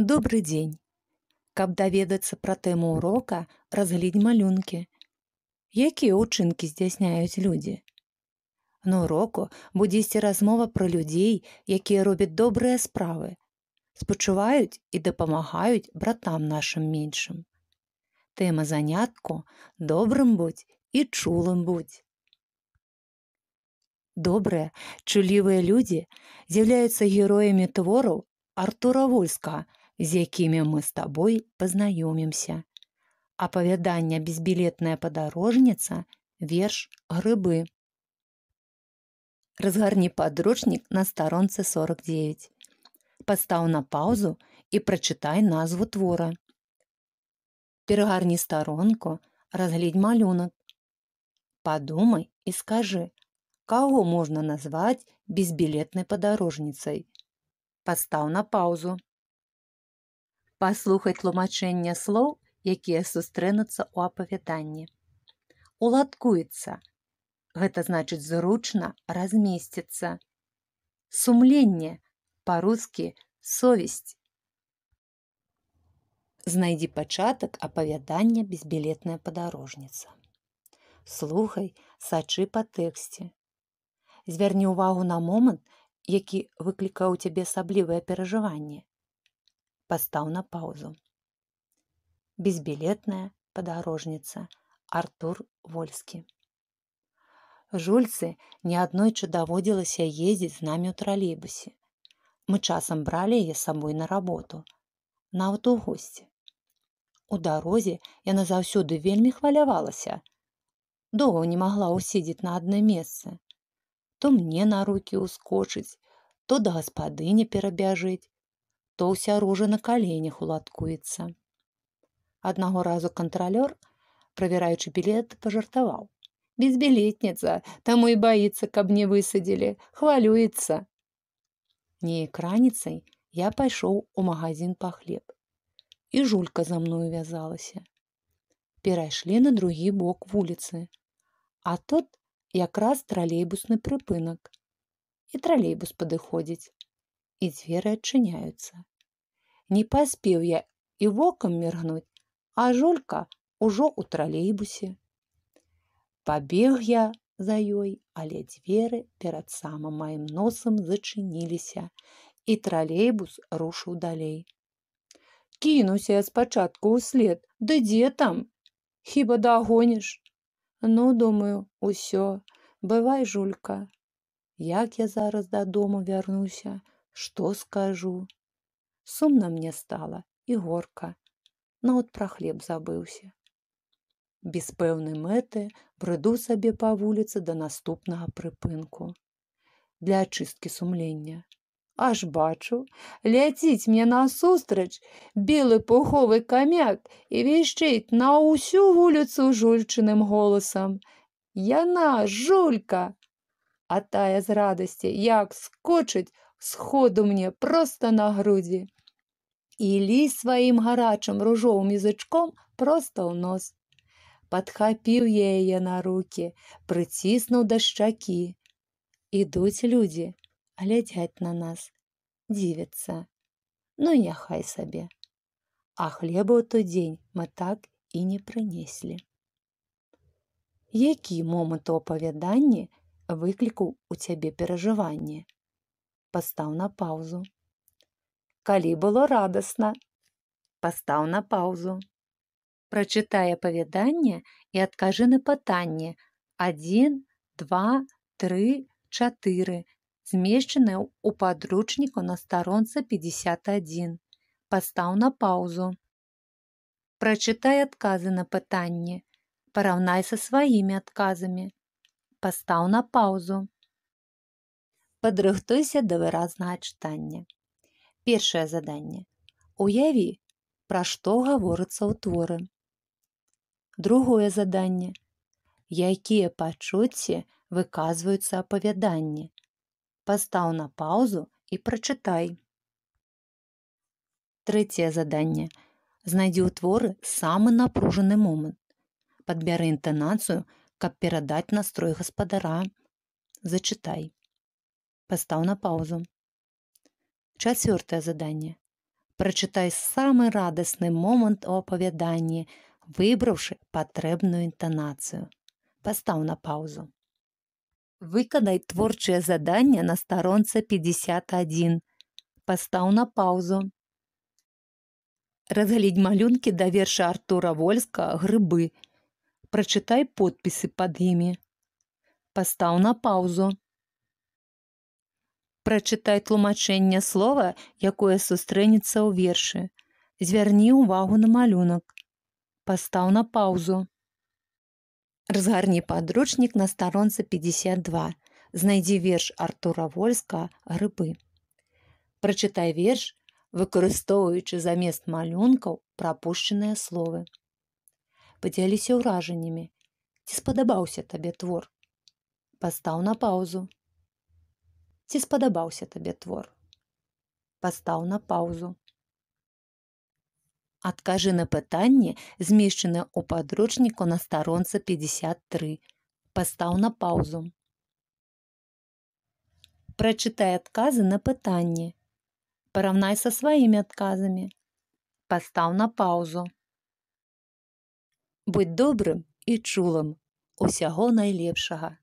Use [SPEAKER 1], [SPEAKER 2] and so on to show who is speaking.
[SPEAKER 1] Добры дзень. Каб даведацца пра тэму ўрока, разгледзь малюнкі. Якія ўчынкі здзяйсняюць людзі? На уроку будзесьці размова пра людзей, якія робяць добрыя справы, спачуваюць і дапамагаюць братам нашым меншым. Тэма занятку добрым будь і чулым будь. Добрыя, чулівыя людзі з'яўляюцца героямі твораў Артура Вольскага, з якімі мы з табой пазнаёмімся. Апавяданне безбілетная падарожніца верш грыбы. Разгарні падручнік на старонцы 49. Пастаў на паўзу і прачытай назву твора. Перагарні старонку, разгледзь малюнак. Падумай і скажы, каго можна назваць безбілетнай падарожніцай. Пастаў на паузу паслухай тлумачэнне слоў, якія сустрэнуцца ў апавяданні. Уладкуецца. Гэта значыць зручна размесціцца. Сумленне па-рускі совесць. Знайдзі пачатак апавядання безбілетная падарожніца. Слухай, сачы па тэксце. Звярні ўвагу на момант, які выклікаў цябе асаблівыя перажыванні пастаў на паўзу. Безбілетная падарожніца Артур Вольскі. Жульцы неаднойчы даводзілася ездзіць з намі ў тралейбусе. Мы часам бралі яе самой на работу, нават у госці. У дарозе яна заўсёды вельмі хвалявалася. Доўго не магла ўседзіць на адно месца. То мне на рукі ўскочыць, то да гаспадыня перабяжыць, то ўся ружа на каленях уладкуецца. Аднаго разу кантралёр, правяраючы білет, пажартаваў. Безбілетніца, таму і баіцца, каб не высадзілі, хвалюецца. Неяк раніцай я пайшоў у магазин па хлеб. І жулька за мною вязалася. Перайшлі на другі бок вуліцы. А тут якраз тралейбусны прыпынак. І тралейбус падыходзіць, і дзверы адчыняюцца. Не паспеў я і вокам міргнуць, а жулька ўжо ў тралейбусе. Пабег я за ёй, але дзверы перад самым маім носам зачыніліся, і тралейбус рушыў далей. Кінуся я спачатку ўслед, ды дзе там? Хіба дагоніш? Ну, думаю, усё, бывай жулька. Як я зараз дадому вярнуся, што скажу? Сумна мне стала і горка. На от пра хлеб забыўся. Без пэўнай мэты брыду сабе па вуліцы да наступнага прыпынку. Для ачысткі сумлення. Аж бачу, ляціць мне насустрач белы пуховы камяк і вішчыць на ўсю вуліцу жульчыным голасам. Яна жулька! А тая з радасці, як скочыць, сходу мне проста на грудзі і ліз своїм гарачим ружовим язичком просто в нос. Подхопив я її на руки, притиснув до щаки. Ідуть люди, глядять на нас, дивиться. Ну, нехай собі. А хлеба у той день ми так і не принесли. Який момент оповідання викликав у тебе переживання? Постав на паузу калі было радасна. Пастаў на паўзу. Прачытае апавяданне і адкажы на пытанне: 1, два, тры, чатыры, змешчаныя ў падручніку на старонца 51. Пастаў на паўзу. Прачытай адказы на пытанне. Параўнай са сваімі адказамі. Пастаў на паўзу. Падрыхтуйся да выразнага чытання. Першае заданне. Уяві, пра што гаворыцца ў творы. Другое заданне. Якія пачуцці выказваюцца апавяданні. Пастаў на паўзу і прачытай. Трэцяе заданне. Знайдзі ў творы самы напружаны момант. Падбяры інтанацыю, каб перадаць настрой гаспадара. Зачытай. Пастаў на паўзу. Чацвёртае заданне. Прачытай самы радасны момант у апавяданні, выбраўшы патрэбную інтанацыю. Пастаў на паўзу. Выканай творчае заданне на старонцы 51. Пастаў на паўзу. Разгаліць малюнкі да верша Артура Вольска грыбы. Прачытай подпісы пад імі. Пастаў на паўзу прачытай тлумачэнне слова, якое сустрэнецца ў вершы. Звярні ўвагу на малюнак. Пастаў на паўзу. Разгарні падручнік на старонцы 52. Знайдзі верш Артура Вольска рыбы. Прачытай верш, выкарыстоўваючы замест малюнкаў прапушчаныя словы. Падзяліся ўражаннямі. Ці спадабаўся табе твор. Пастаў на паузу ці спадабаўся табе твор. Пастаў на паўзу. Адкажы на пытанне, змешчанае ў падручніку на старонца 53. Пастаў на паўзу. Прачытай адказы на пытанне. Параўнай са сваімі адказамі. Пастаў на паўзу. Будь добрым і чулым, усяго найлепшага.